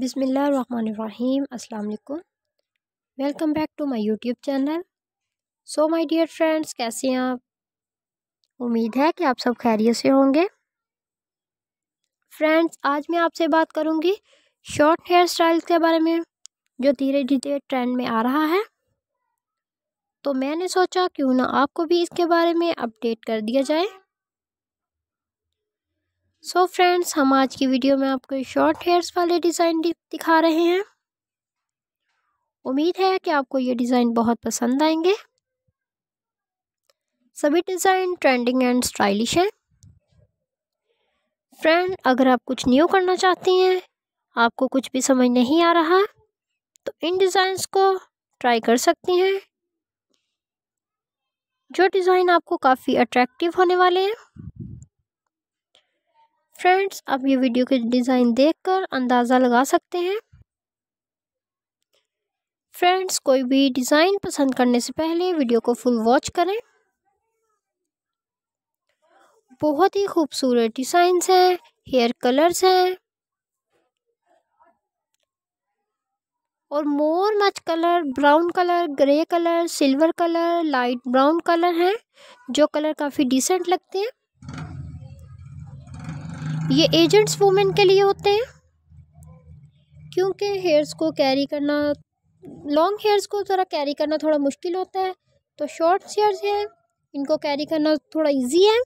बिसमीम् अल्लाम welcome back to my YouTube channel so my dear friends कैसे हैं आप उम्मीद है कि आप सब खैरियत से होंगे फ्रेंड्स आज मैं आपसे बात करूंगी शॉर्ट हेयर स्टाइल के बारे में जो धीरे धीरे ट्रेंड में आ रहा है तो मैंने सोचा क्यों ना आपको भी इसके बारे में अपडेट कर दिया जाए सो so फ्रेंड्स हम आज की वीडियो में आपको शॉर्ट हेयर्स वाले डिज़ाइन दिखा रहे हैं उम्मीद है कि आपको ये डिज़ाइन बहुत पसंद आएंगे सभी डिज़ाइन ट्रेंडिंग एंड स्टाइलिश हैं फ्रेंड अगर आप कुछ न्यू करना चाहती हैं आपको कुछ भी समझ नहीं आ रहा तो इन डिज़ाइंस को ट्राई कर सकती हैं जो डिज़ाइन आपको काफ़ी अट्रैक्टिव होने वाले हैं फ्रेंड्स आप ये वीडियो के डिज़ाइन देखकर अंदाज़ा लगा सकते हैं फ्रेंड्स कोई भी डिज़ाइन पसंद करने से पहले वीडियो को फुल वॉच करें बहुत ही खूबसूरत डिज़ाइंस हैं हेयर कलर्स हैं और more much colour brown colour grey colour silver colour light brown colour हैं जो कलर काफ़ी डिसेंट लगते हैं ये एजेंट्स वूमेन के लिए होते हैं क्योंकि हेयर्स को कैरी करना लॉन्ग हेयर्स को ज़रा कैरी करना थोड़ा मुश्किल होता है तो शॉर्ट हेयर्स हैं इनको कैरी करना थोड़ा इजी है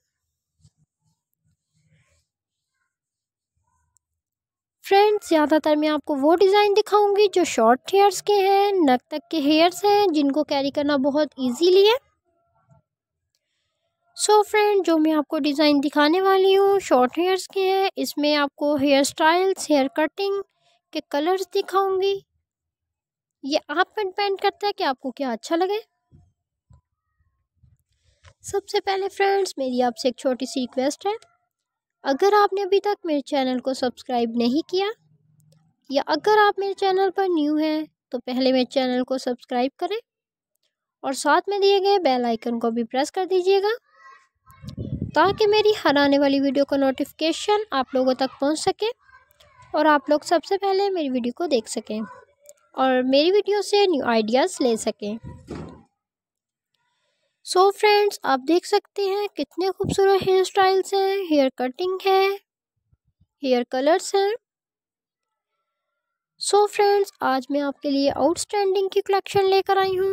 फ्रेंड्स ज़्यादातर मैं आपको वो डिज़ाइन दिखाऊंगी जो शॉर्ट हेयर्स के हैं नक तक के हेयर्स हैं जिनको कैरी करना बहुत ईजीली है सो so फ्रेंड जो मैं आपको डिज़ाइन दिखाने वाली हूँ शॉर्ट हेयर्स के हैं इसमें आपको हेयर स्टाइल्स हेयर कटिंग के कलर्स दिखाऊंगी ये आप पर डिपेंड करता है कि आपको क्या अच्छा लगे सबसे पहले फ्रेंड्स मेरी आपसे एक छोटी सी रिक्वेस्ट है अगर आपने अभी तक मेरे चैनल को सब्सक्राइब नहीं किया या अगर आप मेरे चैनल पर न्यू हैं तो पहले मेरे चैनल को सब्सक्राइब करें और साथ में दिए गए बेल आइकन को भी प्रेस कर दीजिएगा ताकि मेरी हर आने वाली वीडियो का नोटिफिकेशन आप लोगों तक पहुंच सके और आप लोग सबसे पहले मेरी वीडियो को देख सकें और मेरी वीडियो से न्यू आइडियाज़ ले सकें सो so फ्रेंड्स आप देख सकते हैं कितने खूबसूरत हेयर स्टाइल्स हैं हेयर कटिंग है हेयर कलर्स हैं सो फ्रेंड्स आज मैं आपके लिए आउटस्टैंडिंग की कलेक्शन लेकर आई हूँ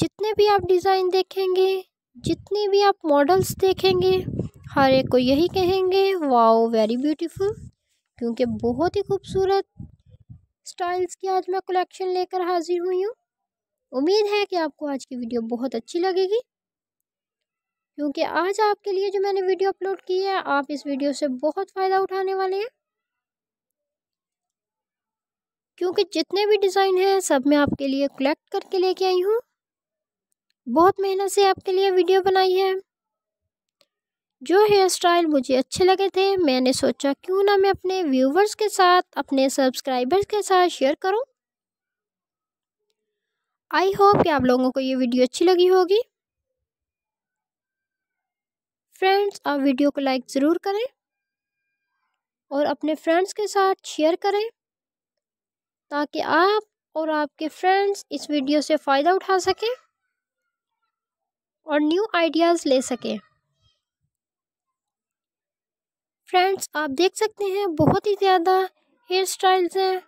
जितने भी आप डिज़ाइन देखेंगे जितने भी आप मॉडल्स देखेंगे हर एक को यही कहेंगे वाओ वेरी ब्यूटीफुल क्योंकि बहुत ही खूबसूरत स्टाइल्स की आज मैं कलेक्शन लेकर हाजिर हुई हूँ उम्मीद है कि आपको आज की वीडियो बहुत अच्छी लगेगी क्योंकि आज आपके लिए जो मैंने वीडियो अपलोड की है आप इस वीडियो से बहुत फ़ायदा उठाने वाले हैं क्योंकि जितने भी डिज़ाइन हैं सब मैं आपके लिए कलेक्ट करके लेके आई हूँ बहुत मेहनत से आपके लिए वीडियो बनाई है जो हेयर स्टाइल मुझे अच्छे लगे थे मैंने सोचा क्यों ना मैं अपने व्यूवर्स के साथ अपने सब्सक्राइबर्स के साथ शेयर करूं। आई होप कि आप लोगों को ये वीडियो अच्छी लगी होगी फ्रेंड्स आप वीडियो को लाइक ज़रूर करें और अपने फ्रेंड्स के साथ शेयर करें ताकि आप और आपके फ्रेंड्स इस वीडियो से फ़ायदा उठा सकें और न्यू आइडियाज़ ले सकें फ्रेंड्स आप देख सकते हैं बहुत ही ज़्यादा हेयर स्टाइल्स हैं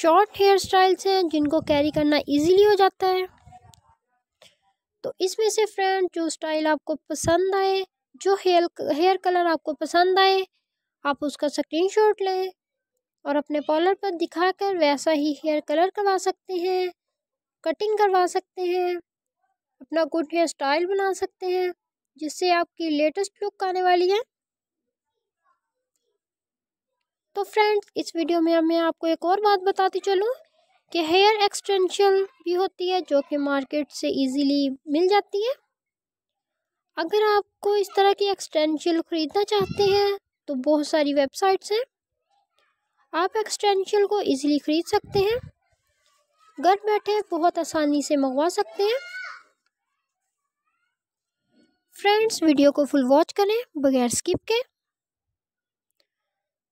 शॉर्ट हेयर स्टाइल्स हैं जिनको कैरी करना इजीली हो जाता है तो इसमें से फ्रेंड जो स्टाइल आपको पसंद आए जो हेयर हेयर कलर आपको पसंद आए आप उसका स्क्रीनशॉट लें और अपने पॉलर पर दिखाकर वैसा ही हेयर कलर करवा सकते हैं कटिंग करवा सकते हैं अपना गुड हेयर स्टाइल बना सकते हैं जिससे आपकी लेटेस्ट लुक आने वाली है तो फ्रेंड्स इस वीडियो में मैं आपको एक और बात बताती चलूँ कि हेयर एक्सटेंशन भी होती है जो कि मार्केट से इजीली मिल जाती है अगर आपको इस तरह की एक्सटेंशन ख़रीदना चाहते हैं तो बहुत सारी वेबसाइट्स हैं आप एक्सटेंशन को इजीली ख़रीद सकते हैं घर बैठे बहुत आसानी से मंगवा सकते हैं फ्रेंड्स वीडियो को फुल वॉच करें बगैर स्किप के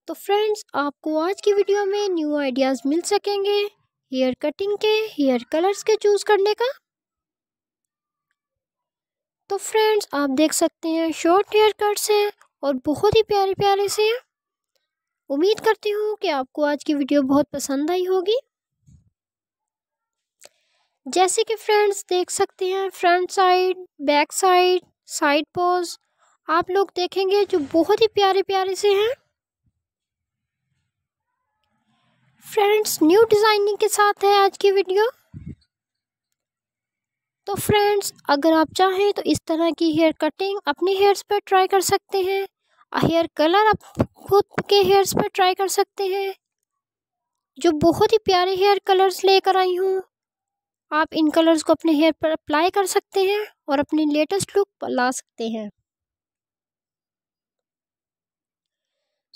तो फ्रेंड्स आपको आज की वीडियो में न्यू आइडियाज़ मिल सकेंगे हेयर कटिंग के हेयर कलर्स के चूज़ करने का तो फ्रेंड्स आप देख सकते हैं शॉर्ट हेयर कट्स हैं और बहुत ही प्यारे प्यारे से हैं उम्मीद करती हूँ कि आपको आज की वीडियो बहुत पसंद आई होगी जैसे कि फ्रेंड्स देख सकते हैं front side back side side pose आप लोग देखेंगे जो बहुत ही प्यारे प्यारे से हैं फ्रेंड्स न्यू डिज़ाइनिंग के साथ है आज की वीडियो तो फ्रेंड्स अगर आप चाहें तो इस तरह की हेयर कटिंग अपने हेयर्स पर ट्राई कर सकते हैं हेयर कलर आप खुद के हेयर्स पर ट्राई कर सकते हैं जो बहुत ही प्यारे हेयर कलर्स लेकर आई हूँ आप इन कलर्स को अपने हेयर पर अप्लाई कर सकते हैं और अपनी लेटेस्ट लुक ला सकते हैं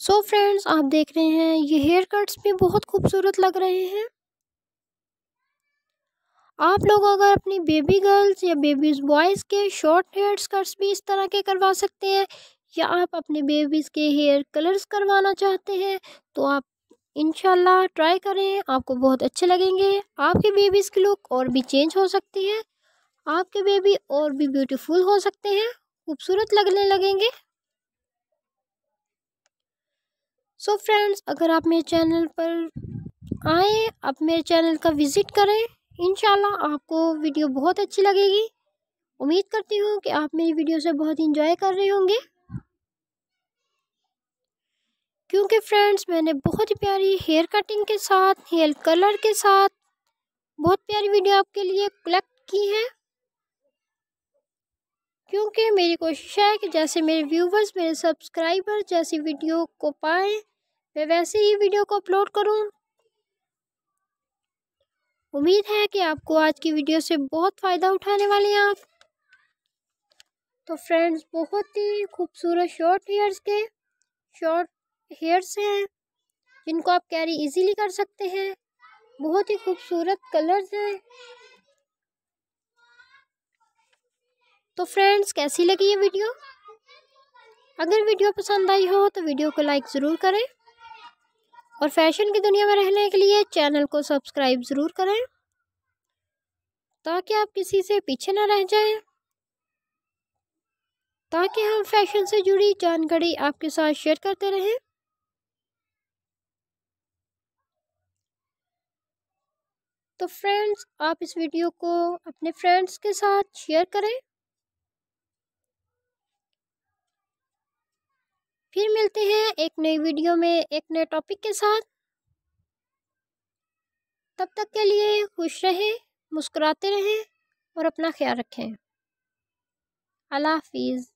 सो so फ्रेंड्स आप देख रहे हैं ये हेयर कट्स भी बहुत खूबसूरत लग रहे हैं आप लोग अगर अपनी बेबी गर्ल्स या बेबीज बॉयज़ के शॉर्ट हेयर स्कर्ट्स भी इस तरह के करवा सकते हैं या आप अपने बेबीज़ के हेयर कलर्स करवाना चाहते हैं तो आप इन ट्राई करें आपको बहुत अच्छे लगेंगे आपके बेबीज़ की लुक और भी चेंज हो सकती है आपके बेबी और भी ब्यूटीफुल हो सकते हैं खूबसूरत लगने लगेंगे सो so फ्रेंड्स अगर आप मेरे चैनल पर आए आप मेरे चैनल का विज़िट करें इन आपको वीडियो बहुत अच्छी लगेगी उम्मीद करती हूँ कि आप मेरी वीडियो से बहुत इंजॉय कर रहे होंगे क्योंकि फ्रेंड्स मैंने बहुत ही प्यारी हेयर कटिंग के साथ हेयर कलर के साथ बहुत प्यारी वीडियो आपके लिए कलेक्ट की है क्योंकि मेरी कोशिश है कि जैसे मेरे व्यूवर्स मेरे सब्सक्राइबर जैसी वीडियो को पाएँ मैं वैसे ही वीडियो को अपलोड करूँ उम्मीद है कि आपको आज की वीडियो से बहुत फ़ायदा उठाने वाले हैं आप तो फ्रेंड्स बहुत ही खूबसूरत शॉर्ट हेयर्स के शॉर्ट हेयर्स हैं जिनको आप कैरी इजीली कर सकते हैं बहुत ही खूबसूरत कलर्स हैं तो फ्रेंड्स कैसी लगी ये वीडियो अगर वीडियो पसंद आई हो तो वीडियो को लाइक ज़रूर करें और फैशन की दुनिया में रहने के लिए चैनल को सब्सक्राइब ज़रूर करें ताकि आप किसी से पीछे ना रह जाएं ताकि हम फैशन से जुड़ी जानकारी आपके साथ शेयर करते रहें तो फ्रेंड्स आप इस वीडियो को अपने फ्रेंड्स के साथ शेयर करें फिर मिलते हैं एक नई वीडियो में एक नए टॉपिक के साथ तब तक के लिए खुश रहें मुस्कुराते रहें और अपना ख्याल रखें अल्लाह हाफिज़